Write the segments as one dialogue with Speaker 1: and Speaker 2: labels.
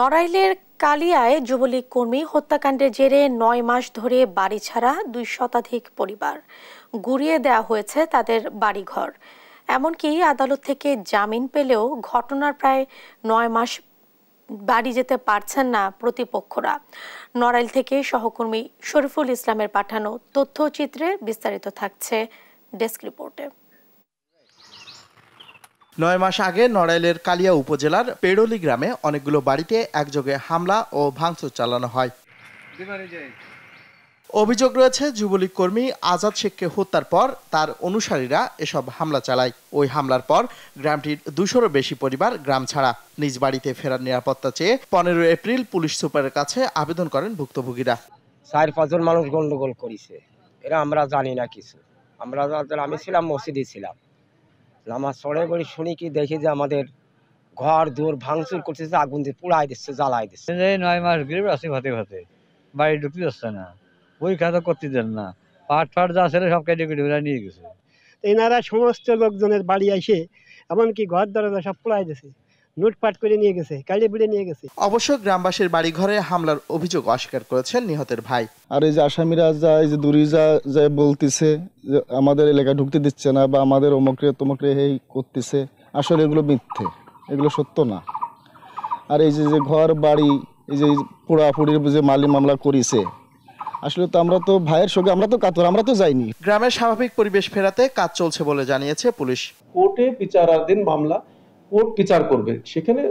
Speaker 1: নড়াইলের কালিয়ায় যুবলীগ কর্মী হত্যাকাণ্ডের জেরে নয় মাস ধরে বাড়ি ছাড়া দুই শতাধিক পরিবার গুড়িয়ে দেওয়া হয়েছে তাদের বাড়িঘর এমনকি আদালত থেকে জামিন পেলেও ঘটনার প্রায় নয় মাস বাড়ি যেতে পারছেন না প্রতিপক্ষরা নড়াইল থেকে সহকর্মী শরীফুল ইসলামের পাঠানো তথ্যচিত্রে বিস্তারিত থাকছে ডেস্ক রিপোর্টে
Speaker 2: নয় মাস আগে নড়াইলের কালিয়া উপজেলার পেড়লি গ্রামে অনেকগুলো বাড়িতে একযোগে হামলা ও ভাঙচুর চালানো হয় অভিযোগ রয়েছে যুবলীগ কর্মী আজাদ শেখকে হত্যার পর তার অনুসারীরা এসব হামলা চালায় ওই হামলার পর গ্রামটির দুশোরও বেশি পরিবার গ্রাম ছাড়া নিজ বাড়িতে ফেরার নিরাপত্তা চেয়ে পনেরো এপ্রিল পুলিশ সুপারের কাছে আবেদন করেন ভুক্তভোগীরা চার পাঁচজন মানুষ গন্ডগোল করেছে এরা আমরা জানি না কিছু আমরা আমি ছিলাম মসজিদে ছিলাম আমার সড়ে করে শুনি কি দেখি যে আমাদের ঘর দুয়ার ভাঙচুর করছে আগুন দিয়ে পুড়ায় দিচ্ছে জ্বালাই দিচ্ছে নয় মাস গরিব আছি ভাতে ভাতে বাড়ি ঢুকতে যাচ্ছে না বই খাতা করতে দেন না পাট ফাট যা ছেলে সব কেটে কেটে নিয়ে গেছে
Speaker 3: এনারা সমস্ত লোকজনের বাড়ি আসে এমনকি ঘর দরজা সব পুড়ায় দিছে লুটপাট করে নিয়ে গেছে কালে বুড়ে নিয়ে গেছে
Speaker 2: অবশ্য গ্রামবাসীর বাড়ি ঘরে হামলার অভিযোগ অস্বীকার করেছেন নিহতের ভাই
Speaker 3: আর এই যে আসামিরা যা এই যে দূরে যা যা বলতিছে যে আমাদের এলাকা ঢুকতে দিচ্ছে না বা আমাদের অমকরে তমুকরে এই করতেছে আসলে এগুলো মিথ্যে এগুলো সত্য না আর এই যে যে ঘর বাড়ি এই যে পোড়াপুড়ির যে মালি মামলা করিছে আসলে তো আমরা তো ভাইয়ের সঙ্গে আমরা তো কাতর আমরা তো যাইনি গ্রামের স্বাভাবিক পরিবেশ ফেরাতে কাজ চলছে বলে জানিয়েছে পুলিশ
Speaker 4: কোর্টে বিচারাধীন মামলা কোর্ট বিচার করবে সেখানে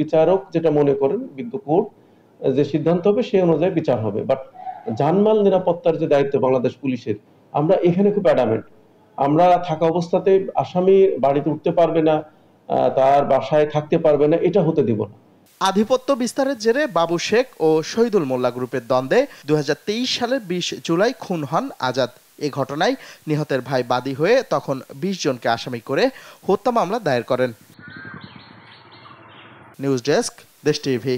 Speaker 4: বিচারক যেটা মনে করেন বিজ্ঞ কোর্ট যে সিদ্ধান্ত হবে সেই অনুযায়ী বিচার হবে বাট জানমাল নিরাপত্তার যে দায়িত্ব বাংলাদেশ পুলিশের আমরা এখানে খুব অ্যাডামেন্ট আমরা থাকা অবস্থাতে আসামি বাড়িতে উঠতে পারবে না তার বাসায় থাকতে পারবে না এটা হতে দিব না আধিপত্য বিস্তারের জেরে বাবু শেখ ও শহীদুল মোল্লা গ্রুপের দ্বন্দ্বে দু সালের বিশ জুলাই
Speaker 2: খুন হন আজাদ এ ঘটনায় নিহতের ভাই বাদী হয়ে তখন বিশ জনকে আসামি করে হত্যা মামলা দায়ের করেন ನ್ಯೂಸ್ ಡೆಸ್ಕ್ ದಿಷ್ಟಿವಿ